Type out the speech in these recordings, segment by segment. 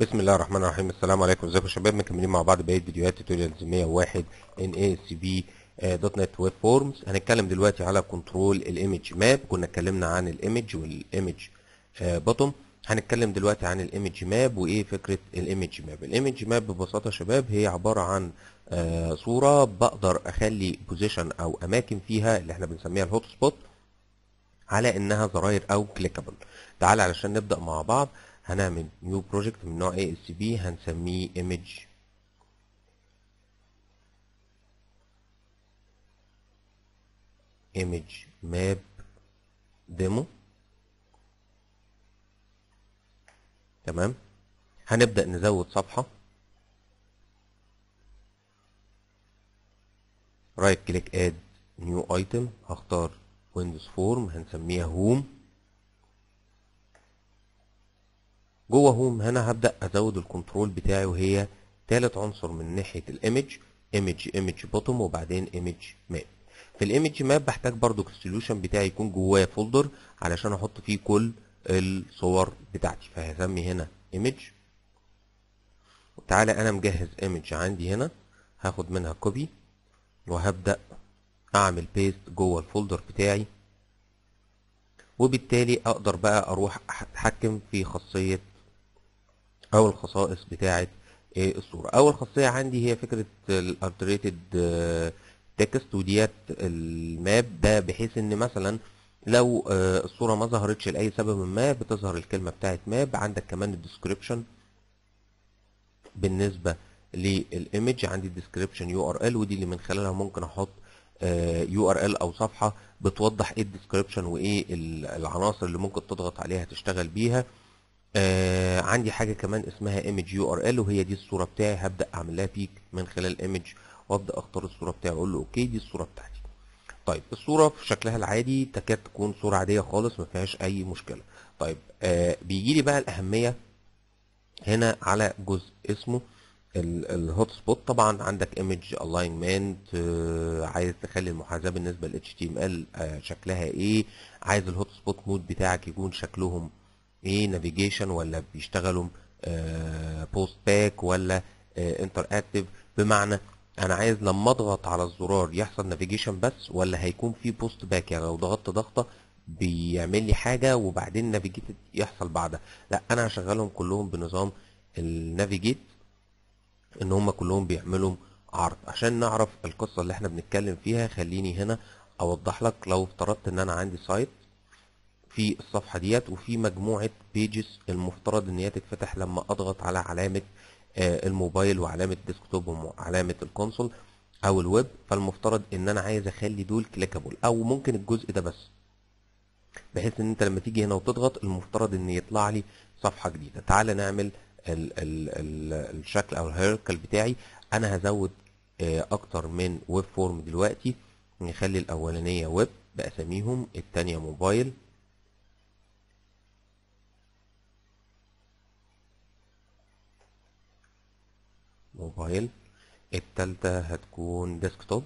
بسم الله الرحمن الرحيم السلام عليكم ازيكم يا شباب مكملين مع بعض بقيه فيديوهات توتوريالز 101 ان اي سي بي دوت نت ويب فورمز هنتكلم دلوقتي على كنترول الايمج ماب كنا اتكلمنا عن الايمج والايمج آه، بوتوم هنتكلم دلوقتي عن الايمج ماب وايه فكره الايمج ماب الايمج ماب ببساطه يا شباب هي عباره عن آه، صوره بقدر اخلي بوزيشن او اماكن فيها اللي احنا بنسميها الهوت سبوت على انها زراير او كليكابل تعال علشان نبدا مع بعض هنعمل نيو بروجكت من نوع اي اس بي هنسميه ايمج ايمج ماب ديمو تمام هنبدأ نزود صفحة رايت كليك اد نيو ايتم هختار ويندوز فورم هنسميها هوم جوه هوم هنا هبدا ازود الكنترول بتاعي وهي ثالث عنصر من ناحيه الايمج ايمج ايمج بوتوم وبعدين ايمج ماب في الايمج ماب بحتاج برضو السوليوشن بتاعي يكون جواه فولدر علشان احط فيه كل الصور بتاعتي فهسمي هنا ايمج وتعالى انا مجهز ايمج عندي هنا هاخد منها كوبي وهبدا اعمل بيست جوه الفولدر بتاعي وبالتالي اقدر بقى اروح اتحكم في خاصيه او الخصائص بتاعه إيه الصوره اول خاصيه عندي هي فكره الالتريتد تكست وديت الماب ده بحيث ان مثلا لو آه، الصوره ما ظهرتش لاي سبب ما بتظهر الكلمه بتاعه ماب عندك كمان الديسكريبشن بالنسبه للايمج عندي الديسكريبشن يو ار ال ودي اللي من خلالها ممكن احط آه، يو ار ال او صفحه بتوضح ايه الديسكريبشن وايه العناصر اللي ممكن تضغط عليها تشتغل بيها آه عندي حاجه كمان اسمها ايمج يو ار ال وهي دي الصوره بتاعي هبدا اعمل لها بيك من خلال ايمج وابدا اختار الصوره بتاعي اقول له اوكي دي الصوره بتاعتي طيب الصوره في شكلها العادي تكاد تكون صوره عاديه خالص ما فيهاش اي مشكله طيب آه بيجي لي بقى الاهميه هنا على جزء اسمه الهوت سبوت طبعا عندك ايمج الاينمنت آه، عايز تخلي المحاذاه بالنسبه للاتش تي ام ال آه، شكلها ايه عايز الهوت سبوت مود بتاعك يكون شكلهم ايه نافيجيشن ولا بيشتغلوا بوست آه، باك ولا انتر آه، اكتف بمعنى انا عايز لما اضغط على الزرار يحصل نافيجيشن بس ولا هيكون في بوست باك يعني لو ضغطت ضغطه بيعمل لي حاجه وبعدين نافيجيت يحصل بعدها لا انا هشغلهم كلهم بنظام النافيجيت ان هم كلهم بيعملوا عرض عشان نعرف القصه اللي احنا بنتكلم فيها خليني هنا اوضح لك لو افترضت ان انا عندي سايت في الصفحه ديت وفي مجموعه بيجز المفترض ان هي تتفتح لما اضغط على علامه آه، الموبايل وعلامه ديسكتوب وعلامه الكونسول او الويب فالمفترض ان انا عايز اخلي دول كليكابل او ممكن الجزء ده بس بحيث ان انت لما تيجي هنا وتضغط المفترض ان يطلع لي صفحه جديده تعال نعمل الـ الـ الـ الشكل او الهيركل بتاعي انا هزود آه، اكتر من ويب فورم دلوقتي نخلي الاولانيه ويب باساميهم الثانيه موبايل موبايل التالتة هتكون ديسكتوب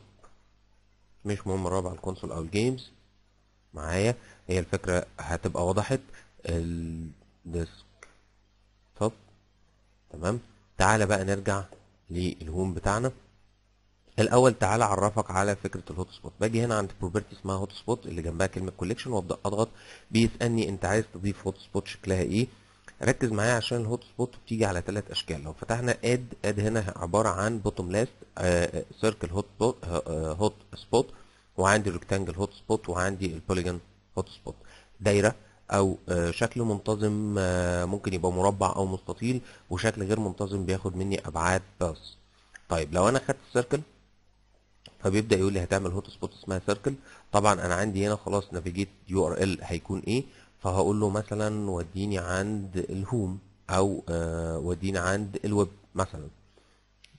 مش مهم الرابعة الكونسول او الجيمز معايا هي الفكرة هتبقى وضحت الديسك توب تمام تعالى بقى نرجع للهوم بتاعنا الاول تعالى اعرفك على فكره الهوت سبوت باجي هنا عند بروبرتي اسمها هوت سبوت اللي جنبها كلمه كوليكشن وابدا اضغط بيسالني انت عايز تضيف هوت سبوت شكلها ايه ركز معايا عشان الهوت سبوت بتيجي على ثلاث اشكال لو فتحنا اد اد هنا عباره عن بوتوم ليست سيركل هوت سبوت هوت سبوت وعندي ريكتانجل هوت سبوت وعندي البوليجون هوت سبوت دايره او آه، شكل منتظم آه، ممكن يبقى مربع او مستطيل وشكل غير منتظم بياخد مني ابعاد بس طيب لو انا خدت السيركل فبيبدا يقول لي هتعمل هوت سبوت اسمها سيركل طبعا انا عندي هنا خلاص نافيجيت يو ار ال هيكون ايه فهقول له مثلا وديني عند الهوم او آه، وديني عند الويب مثلا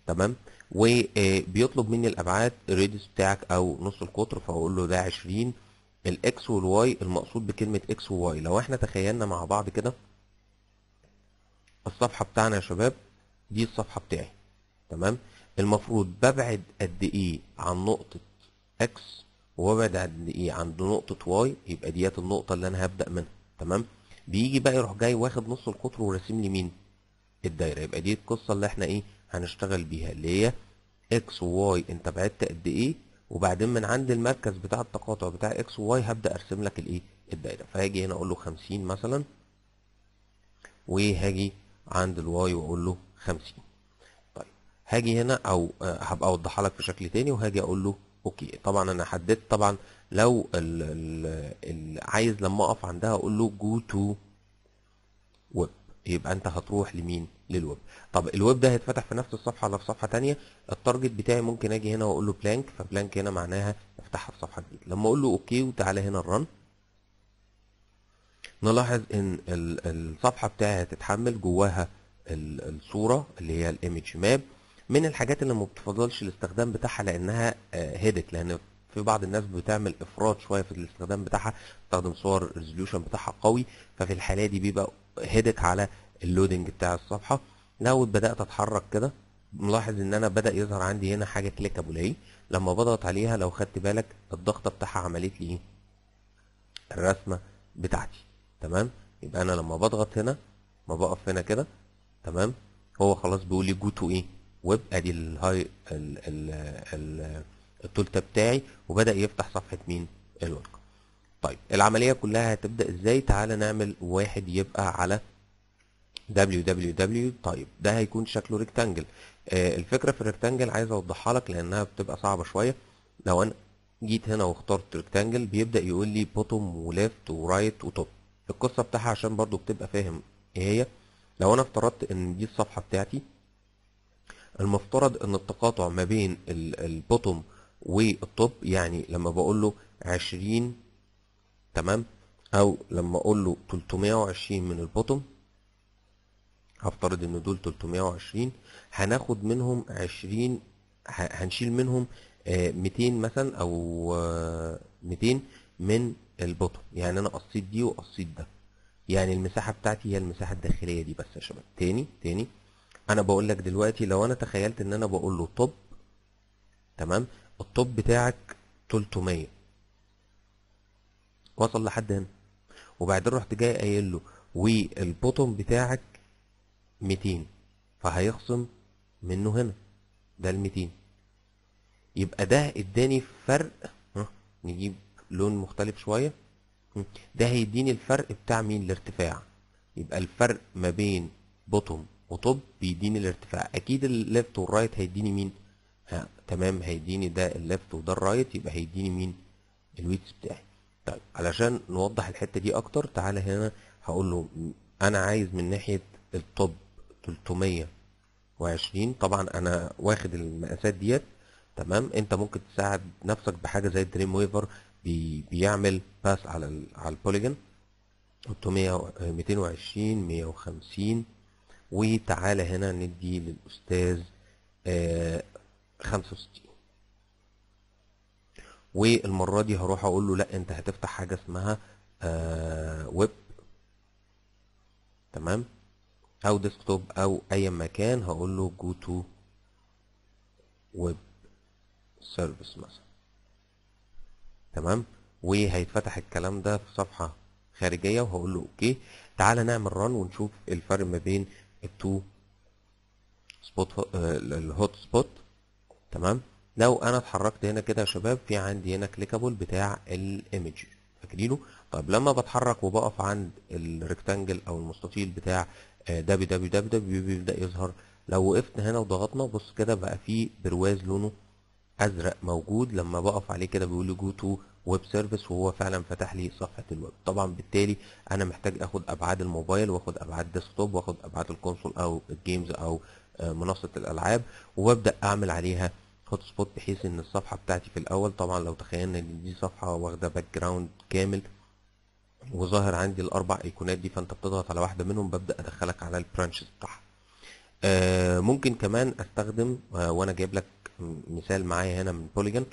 تمام وبيطلب آه، مني الابعاد الريديوس بتاعك او نص القطر فاقول له ده 20 الاكس والواي المقصود بكلمه اكس وواي لو احنا تخيلنا مع بعض كده الصفحه بتاعنا يا شباب دي الصفحه بتاعي تمام المفروض ببعد قد ايه عن نقطه اكس وابعد عن ايه عند نقطه واي يبقى ديت النقطه اللي انا هبدا منها تمام بيجي بقى يروح جاي واخد نص القطر وراسم لي مين الدايره يبقى دي القصه اللي احنا ايه هنشتغل بيها اللي هي اكس وواي انت بعدت قد ايه وبعدين من عند المركز بتاع التقاطع بتاع اكس وواي هبدا ارسم لك الايه الدايره فهاجي هنا اقول له 50 مثلا وهاجي عند الواي واقول له 50 طيب هاجي هنا او آه، هبقى اوضحها لك في شكل تاني وهاجي اقول له اوكي طبعا انا حددت طبعا لو ال ال ال عايز لما اقف عندها اقول له جو تو ويب يبقى انت هتروح لمين للويب طب الويب ده هيتفتح في نفس الصفحه ولا في صفحه ثانيه التارجت بتاعي ممكن اجي هنا واقول له بلانك فبلانك هنا معناها افتحها في صفحه جديده لما اقول له اوكي وتعالى هنا الرن نلاحظ ان الصفحه بتاعي هتتحمل جواها الصوره اللي هي الايمج ماب من الحاجات اللي ما بتفضلش الاستخدام بتاعها لانها هيدت آه، لان في بعض الناس بتعمل افراط شويه في الاستخدام بتاعها بتستخدم صور ريزوليوشن بتاعها قوي ففي الحاله دي بيبقى هيدت على اللودنج بتاع الصفحه لو بدات اتحرك كده ملاحظ ان انا بدا يظهر عندي هنا حاجه كليكابل اهي لما بضغط عليها لو خدت بالك الضغطه بتاعها عملت لي ايه الرسمه بتاعتي تمام يبقى انا لما بضغط هنا ما بقف هنا كده تمام هو خلاص بيقول لي جو تو ايه وابقى دي الهاي ال ال التولتا بتاعي وبدا يفتح صفحه مين الورك طيب العمليه كلها هتبدا ازاي تعالى نعمل واحد يبقى على www طيب ده هيكون شكله ريكتانجل آه الفكره في الريكتانجل عايز اوضحها لك لانها بتبقى صعبه شويه لو انا جيت هنا واخترت ريكتانجل بيبدا يقول لي بوتوم وليفت ورايت وتوب القصه بتاعها عشان برضو بتبقى فاهم ايه هي لو انا افترضت ان دي الصفحه بتاعتي المفترض ان التقاطع ما بين البوتوم والتوب يعني لما بقول له 20 تمام او لما اقول له 320 من البوتوم هفترض ان دول 320 هناخد منهم 20 هنشيل منهم 200 آه، مثلا او 200 آه، من البوتوم يعني انا قصيت دي وقصيت ده يعني المساحه بتاعتي هي المساحه الداخليه دي بس يا شباب تاني تاني انا بقول لك دلوقتي لو انا تخيلت ان انا بقول له طب تمام الطب بتاعك 300 وصل لحد هنا وبعدين رحت جاي قايل له والبوتوم بتاعك 200 فهيخصم منه هنا ده ال 200 يبقى ده اداني فرق نجيب لون مختلف شويه ده هيديني الفرق بتاع مين الارتفاع يبقى الفرق ما بين بوتوم وطب بيديني الارتفاع اكيد الليفت والرايت هيديني مين ها تمام هيديني ده الليفت وده الرايت يبقى هيديني مين الويتس بتاعي طيب علشان نوضح الحته دي اكتر تعالى هنا هقول له انا عايز من ناحيه الطب 320 طبعا انا واخد المقاسات ديت تمام انت ممكن تساعد نفسك بحاجه زي دريم ويفر بي بيعمل باس على على البوليجن 300 220 150 وتعالى هنا ندي للاستاذ 65 آه، والمره دي هروح اقول له لا انت هتفتح حاجه اسمها آه، ويب تمام او ديسكتوب او اي مكان هقول له جو تو ويب سيرفيس مثلا تمام وهيتفتح الكلام ده في صفحه خارجيه وهقول له اوكي تعالى نعمل ران ونشوف الفرق ما بين التو سبوت الهوت سبوت تمام لو انا اتحركت هنا كده يا شباب في عندي هنا كليكابل بتاع الايمج فاكرينه طيب لما بتحرك وبقف عند الريكتانجل او المستطيل بتاع دبليو دبليو دبليو بيبدا يظهر لو وقفنا هنا وضغطنا بص كده بقى في برواز لونه ازرق موجود لما بقف عليه كده بيقول لي جو تو ويب سيرفيس وهو فعلا فتح لي صفحه الويب طبعا بالتالي انا محتاج اخد ابعاد الموبايل واخد ابعاد ديسكتوب واخد ابعاد الكونسول او الجيمز او آه، منصه الالعاب وابدا اعمل عليها هوت سبوت بحيث ان الصفحه بتاعتي في الاول طبعا لو تخيلنا ان دي صفحه واخده باك جراوند كامل وظاهر عندي الاربع ايقونات دي فانت بتضغط على واحده منهم ببدا ادخلك على البرانشز بتاعها آه، ممكن كمان استخدم آه، وانا جايب لك مثال معايا هنا من بوليجون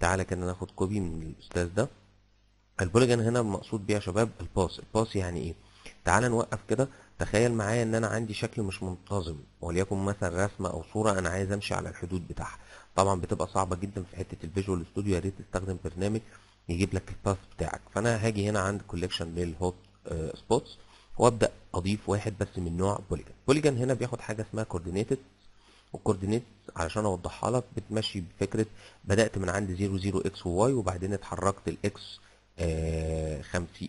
تعالى كده ناخد كوبي من الاستاذ ده البوليجن هنا المقصود بيه يا شباب الباس الباس يعني ايه تعالى نوقف كده تخيل معايا ان انا عندي شكل مش منتظم وليكن مثلا رسمه او صوره انا عايز امشي على الحدود بتاعها طبعا بتبقى صعبه جدا في حته الفيجوال ستوديو يا ريت تستخدم برنامج يجيب لك الباس بتاعك فانا هاجي هنا عند كوليكشن للهوت سبوتس وابدا اضيف واحد بس من نوع بوليجن بوليجن هنا بياخد حاجه اسمها كوردينيتد والكوردينيت علشان اوضحها لك بتمشي بفكره بدات من عند 0 0 اكس وواي وبعدين اتحركت الاكس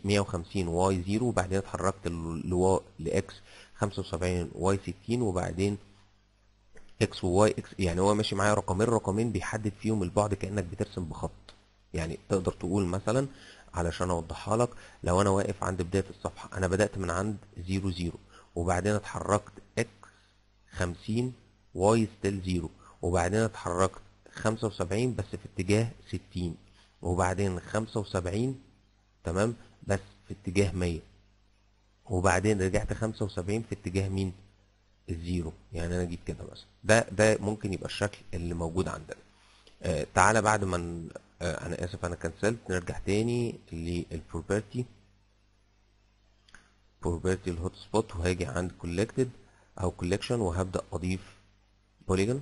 150 آه، واي 0 وبعدين اتحركت لاكس 75 واي 60 وبعدين اكس وواي اكس يعني هو ماشي معايا رقمين رقمين بيحدد فيهم البعد كانك بترسم بخط يعني تقدر تقول مثلا علشان اوضحها لك لو انا واقف عند بدايه الصفحه انا بدات من عند 0 0 وبعدين اتحركت اكس 50 واي ستيل زيرو وبعدين اتحركت 75 بس في اتجاه 60 وبعدين 75 تمام بس في اتجاه 100 وبعدين رجعت 75 في اتجاه مين الزيرو يعني انا جيت كده مثلا ده ده ممكن يبقى الشكل اللي موجود عندنا آه تعالى بعد ما آه انا اسف انا كنسلت نرجع تاني للبروبرتي بروبرتي الهوت سبوت وهاجي عند كولكتد او كولكشن وهبدا اضيف بوليجون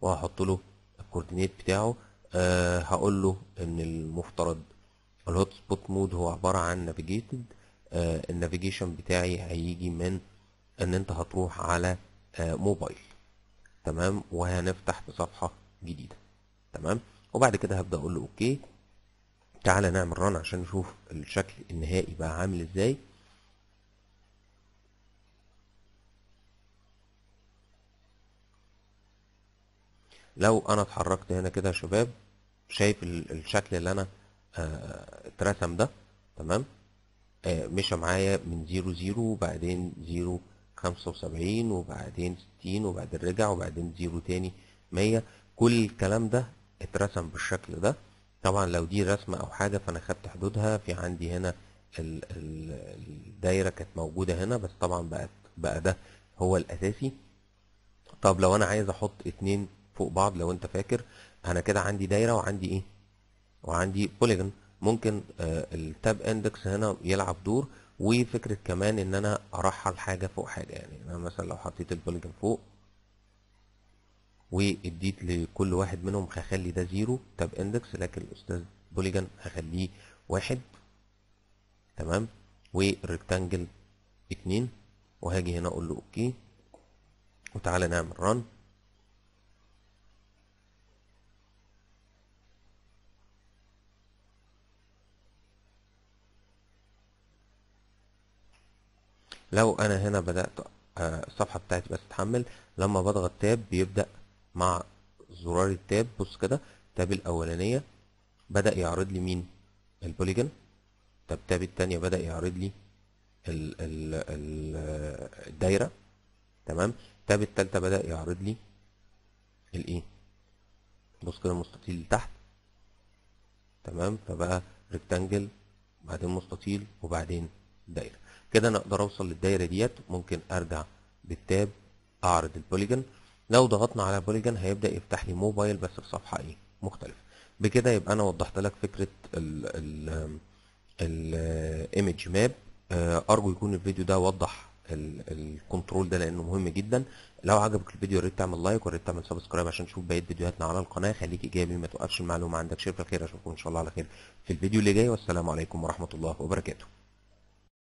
وهحط له الكوردينيت بتاعه أه هقول له ان المفترض الهوت سبوت مود هو عبارة عن نافيجيتد أه النافيجيشن بتاعي هيجي من ان انت هتروح على أه موبايل تمام وهنفتح في صفحة جديدة تمام وبعد كده هبدأ اقول له اوكي تعالى نعمل ران عشان نشوف الشكل النهائي بقى عامل ازاي لو انا اتحركت هنا كده يا شباب شايف الشكل اللي انا آه، اترسم ده تمام آه، مشى معايا من زيرو زيرو وبعدين زيرو خمسة وسبعين وبعدين ستين وبعدين رجع وبعدين زيرو تاني مية كل الكلام ده اترسم بالشكل ده طبعا لو دي رسمة او حاجة فانا خدت حدودها في عندي هنا الدايرة كانت موجودة هنا بس طبعا بقت بقى ده هو الاساسي طب لو انا عايز احط اتنين فوق بعض لو انت فاكر انا كده عندي دايره وعندي ايه وعندي بوليجون ممكن آه، التاب اندكس هنا يلعب دور وفكره كمان ان انا ارحل حاجه فوق حاجه يعني انا مثلا لو حطيت البوليجون فوق واديت لكل واحد منهم هخلي ده زيرو تاب اندكس لكن الاستاذ بوليجون هخليه واحد تمام والريكتانجل اتنين وهاجي هنا اقول له اوكي وتعالى نعمل ران لو انا هنا بدات آه، الصفحه بتاعتي تتحمل لما بضغط تاب بيبدا مع زرار التاب بص كده التاب الاولانيه بدا يعرض لي مين البوليجن طب التاب الثانيه بدا يعرض لي ال ال الدايره تمام التاب الثالثه بدا يعرض لي الايه بص كده مستطيل لتحت تمام فبقى ريكتانجل بعدين مستطيل وبعدين دايره كده انا اقدر اوصل للدايره ديت ممكن ارجع بالتاب اعرض البوليجن لو ضغطنا على بوليجن هيبدا يفتح لي موبايل بس في صفحه ايه مختلفه بكده يبقى انا وضحت لك فكره الايمج ماب آه، ارجو يكون الفيديو ده وضح الكنترول ده لانه مهم جدا لو عجبك الفيديو يا ريت تعمل لايك ويا ريت تعمل سبسكرايب عشان تشوف بقيه فيديوهاتنا على القناه خليك ايجابي ما توقفش المعلومه عندك في خير اشوفكم ان شاء الله على خير في الفيديو اللي جاي والسلام عليكم ورحمه الله وبركاته